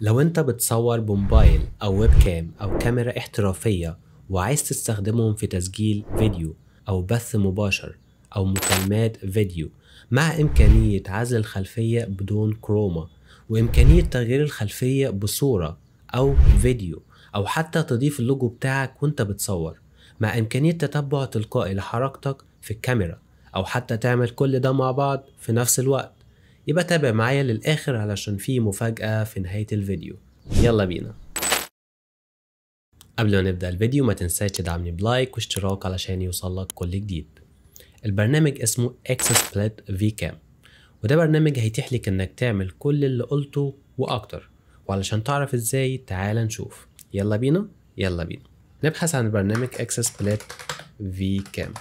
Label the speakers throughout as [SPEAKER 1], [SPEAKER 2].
[SPEAKER 1] لو انت بتصور بموبايل او ويب كام او كاميرا احترافية وعايز تستخدمهم في تسجيل فيديو او بث مباشر او مكالمات فيديو مع امكانية عزل الخلفية بدون كروما وامكانية تغيير الخلفية بصورة او فيديو او حتى تضيف اللوجو بتاعك وانت بتصور مع امكانية تتبع تلقائي لحركتك في الكاميرا او حتى تعمل كل ده مع بعض في نفس الوقت يبقى تابع معايا للآخر علشان في مفاجأة في نهاية الفيديو يلا بينا قبل ما نبدأ الفيديو ما تنساش تدعمني بلايك واشتراك علشان يوصلك كل جديد البرنامج اسمه اكسس بلات في كام وده برنامج هيتيح لك انك تعمل كل اللي قلته واكتر وعلشان تعرف ازاي تعال نشوف يلا بينا يلا بينا نبحث عن برنامج اكسس بلات في كام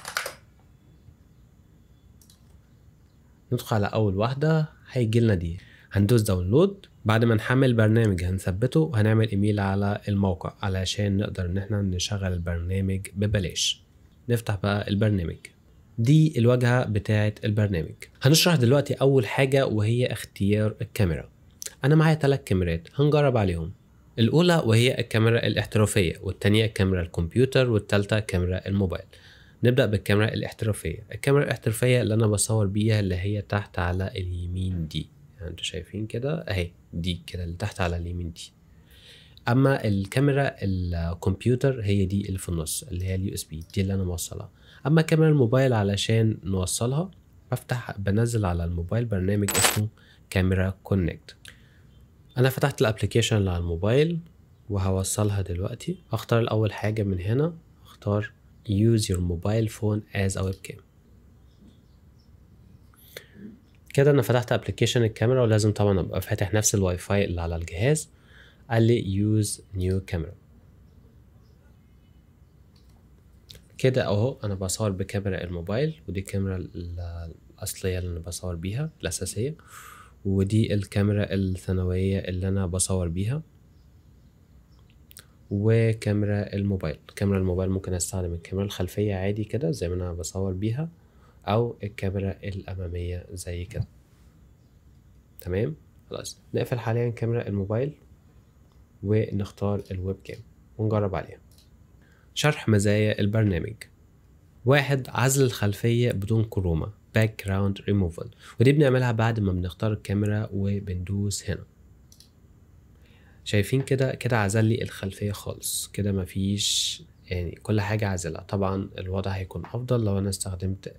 [SPEAKER 1] ندخل على اول واحدة هيجي لنا دي هندوس داونلود بعد ما نحمل برنامج هنثبته وهنعمل ايميل على الموقع علشان نقدر ان احنا نشغل البرنامج ببلاش نفتح بقى البرنامج دي الواجهة بتاعة البرنامج هنشرح دلوقتي أول حاجة وهي اختيار الكاميرا أنا معايا ثلاث كاميرات هنجرب عليهم الأولى وهي الكاميرا الاحترافية والثانيه كاميرا الكمبيوتر والثالثه كاميرا الموبايل نبدا بالكاميرا الاحترافيه الكاميرا الاحترافيه اللي انا بصور بيها اللي هي تحت على اليمين دي يعني انتوا شايفين كده اهي دي كده اللي تحت على اليمين دي اما الكاميرا الكمبيوتر هي دي اللي في النص اللي هي اليو اس بي دي اللي انا موصلها اما كاميرا الموبايل علشان نوصلها بفتح بنزل على الموبايل برنامج اسمه كاميرا كونكت انا فتحت الابلكيشن اللي على الموبايل وهوصلها دلوقتي هختار الاول حاجه من هنا اختار use your mobile phone as a webcam كده انا فتحت ابلكيشن الكاميرا ولازم طبعا ابقى فاتح نفس الواي فاي اللي على الجهاز قال لي use new camera كده اهو انا بصور بكاميرا الموبايل ودي الكاميرا الاصليه اللي انا بصور بيها الاساسيه ودي الكاميرا الثانويه اللي انا بصور بيها وكاميرا الموبايل كاميرا الموبايل ممكن استخدم الكاميرا الخلفية عادي كده زي ما انا بصور بيها او الكاميرا الامامية زي كده تمام خلاص نقفل حاليا كاميرا الموبايل ونختار الويب كام ونجرب عليها شرح مزايا البرنامج واحد عزل الخلفية بدون كروما باك جراوند ريموفل ودي بنعملها بعد ما بنختار الكاميرا وبندوس هنا شايفين كده كده عزل لي الخلفيه خالص كده مفيش يعني كل حاجه عازله طبعا الوضع هيكون افضل لو انا استخدمت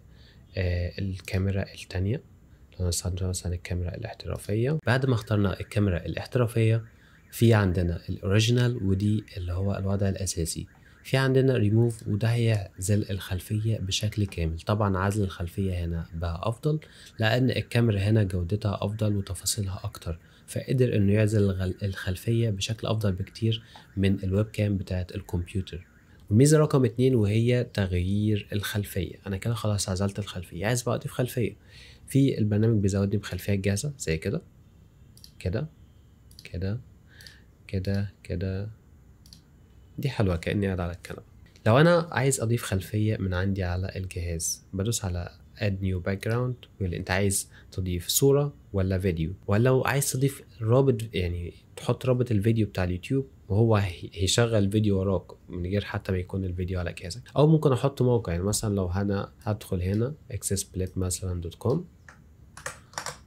[SPEAKER 1] آه الكاميرا التانية لو انا استخدمت مثلا الكاميرا الاحترافيه بعد ما اخترنا الكاميرا الاحترافيه في عندنا الاوريجينال ودي اللي هو الوضع الاساسي في عندنا ريموف وده هيعزل الخلفية بشكل كامل طبعا عزل الخلفية هنا بقى أفضل لأن الكاميرا هنا جودتها أفضل وتفاصيلها أكتر فقدر انه يعزل الخلفيه بشكل افضل بكتير من الويب كام بتاعه الكمبيوتر الميزه رقم اتنين وهي تغيير الخلفيه انا كده خلاص عزلت الخلفيه عايز بقى اضيف خلفيه في البرنامج بيزودني بخلفيه جاهزه زي كده كده كده كده كده دي حلوه كاني قاعد على الكنبه لو انا عايز اضيف خلفيه من عندي على الجهاز بدوس على اد نيو باك جراوند انت عايز تضيف صوره ولا فيديو ولو عايز تضيف رابط يعني تحط رابط الفيديو بتاع اليوتيوب وهو هيشغل فيديو وراك من غير حتى ما يكون الفيديو على جهازك او ممكن احط موقع يعني مثلا لو انا هدخل هنا accessplate مثلا دوت كوم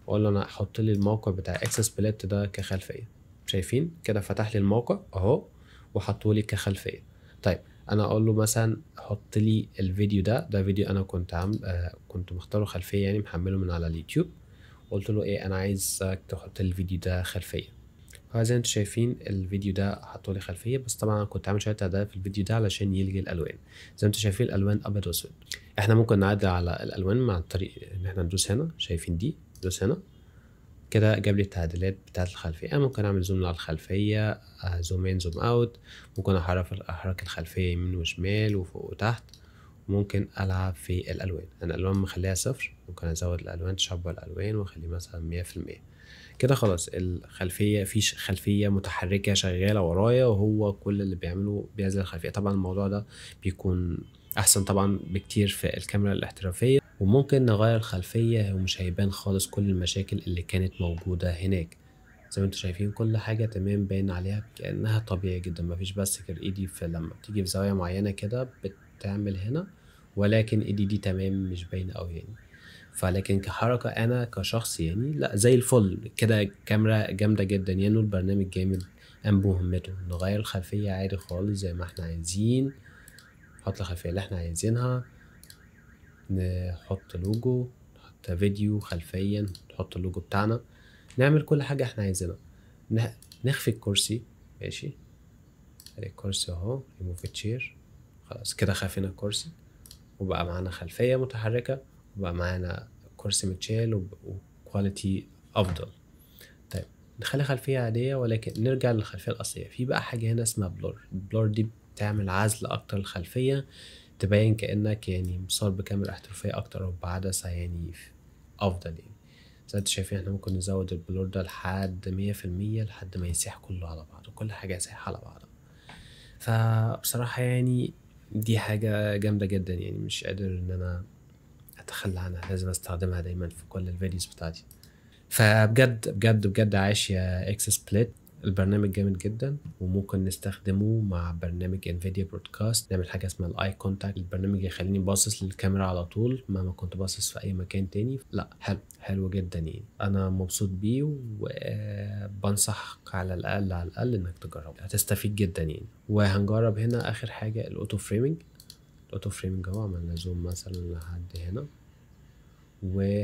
[SPEAKER 1] واقول له انا احط لي الموقع بتاع accessplate ده كخلفيه شايفين كده فتح لي الموقع اهو وحطه لي كخلفيه طيب انا اقول له مثلا حط لي الفيديو ده ده فيديو انا كنت عامل آه كنت مختاره خلفيه يعني محمله من على اليوتيوب قلت له ايه انا عايزك تحط الفيديو ده خلفيه فزي ما انتم شايفين الفيديو ده حطوا لي خلفيه بس طبعا انا كنت عامل شويه تعديلات في الفيديو ده علشان يلغي الالوان زي ما انتم شايفين الالوان ابيض واسود احنا ممكن نعدل على الالوان عن طريق ان احنا ندوس هنا شايفين دي ندوس هنا كده جاب لي التعديلات بتاعت الخلفيه انا ممكن اعمل زوم على الخلفيه زوم ان زوم اوت ممكن احرك الخلفيه يمين وشمال وفوق وتحت ممكن العب في الالوان انا الالوان مخليها صفر ممكن ازود الالوان تشبع الالوان واخليه مثلا مية في المية كده خلاص الخلفيه في خلفيه متحركه شغاله ورايا وهو كل اللي بيعمله بيعزل الخلفيه طبعا الموضوع ده بيكون احسن طبعا بكتير في الكاميرا الاحترافيه وممكن نغير الخلفية ومش هيبان خالص كل المشاكل اللي كانت موجودة هناك زي ما انتوا شايفين كل حاجة تمام باين عليها كأنها طبيعي جدا مفيش بس كده ايدي فلما لما بتيجي في زاوية معينة كده بتعمل هنا ولكن ايدي دي تمام مش باينة أوي يعني فلكن كحركة أنا كشخص يعني لا زي الفل كده كاميرا جامدة جدا يعني البرنامج جامد قام بمهمته نغير الخلفية عادي خالص زي ما احنا عايزين نحط الخلفية اللي احنا عايزينها نحط لوجو نحط فيديو خلفيا نحط اللوجو بتاعنا نعمل كل حاجة احنا عايزينها نخفي الكرسي ماشي ادي الكرسي اهو ريموف تشير خلاص كده خفينا الكرسي وبقى معانا خلفية متحركة وبقى معانا كرسي متشال وكواليتي افضل طيب نخلي خلفية عادية ولكن نرجع للخلفية الأصلية في بقى حاجة هنا اسمها بلور البلور دي بتعمل عزل أكتر للخلفية تبين كانك يعني مصاب بكامل احترافيه اكتر وبعدسه يعني افضل يعني زي انت شايفين احنا ممكن نزود البلور ده لحد مية في المية لحد ما يسيح كله على بعضه كل حاجة سايحة على بعضها فبصراحة يعني دي حاجة جامدة جدا يعني مش قادر ان انا اتخلى عنها لازم استخدمها دايما في كل الفيديوز بتاعتي فبجد بجد بجد عايش يا اكس سبليت البرنامج جامد جدا وممكن نستخدمه مع برنامج انفيديا برودكاست نعمل حاجه اسمها الاي كونتاكت البرنامج يخليني باصص للكاميرا على طول مهما كنت باصص في اي مكان تاني لا حلو حلو جدا يعني انا مبسوط بيه وبنصحك على الاقل على الاقل انك تجربه هتستفيد جدا يعني وهنجرب هنا اخر حاجه الاوتو فريمنج الاوتو فريمنج اهو عملنا زوم مثلا لحد هنا و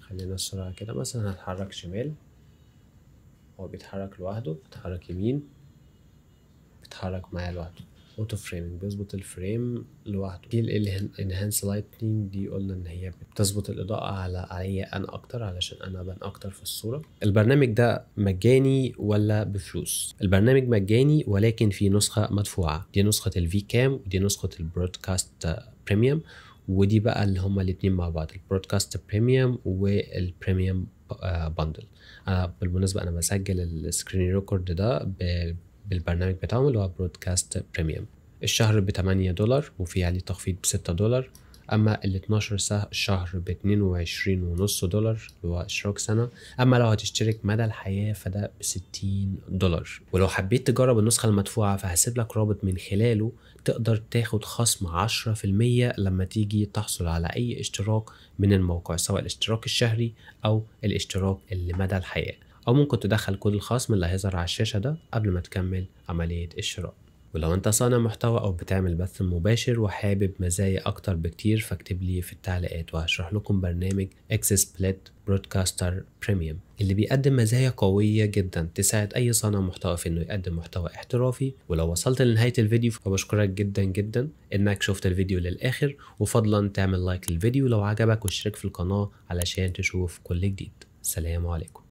[SPEAKER 1] خلينا السرعه كده مثلا هتحرك شمال هو بيتحرك لوحده بيتحرك يمين بيتحرك معايا لوحده اوتو فريمنج بيظبط الفريم لوحده دي الانهانس لايتنينج دي قلنا ان هي بتظبط الاضاءه على عليا انا اكتر علشان انا ابان اكتر في الصوره البرنامج ده مجاني ولا بفلوس البرنامج مجاني ولكن في نسخه مدفوعه دي نسخه الفي كام ودي نسخه البرودكاست بريميوم ودي بقى اللي هما الاتنين مع بعض البرودكاست بريميوم والبريميوم بندل انا بالمناسبه انا بسجل السكرين ريكورد ده بالبرنامج بتاعهم اللي هو برودكاست بريميوم الشهر ب 8 دولار وفي عليه يعني تخفيض ب 6 دولار اما ال 12 شهر ب 22.5 دولار اللي هو اشتراك سنه اما لو هتشترك مدى الحياه فده ب 60 دولار ولو حبيت تجرب النسخه المدفوعه فهسيب لك رابط من خلاله تقدر تاخد خصم 10% لما تيجي تحصل على اي اشتراك من الموقع سواء الاشتراك الشهري او الاشتراك اللي مدى الحياه او ممكن تدخل كود الخصم اللي هيظهر على الشاشه ده قبل ما تكمل عمليه الشراء ولو انت صانع محتوى او بتعمل بث مباشر وحابب مزايا اكتر بكتير فاكتب لي في التعليقات وهشرح لكم برنامج اكسس بلات برودكاستر بريميوم اللي بيقدم مزايا قوية جدا تساعد أي صانع محتوى في إنه يقدم محتوى احترافي ولو وصلت لنهاية الفيديو فبشكرك جدا جدا إنك شفت الفيديو للآخر وفضلا تعمل لايك للفيديو لو عجبك واشترك في القناة علشان تشوف كل جديد سلام عليكم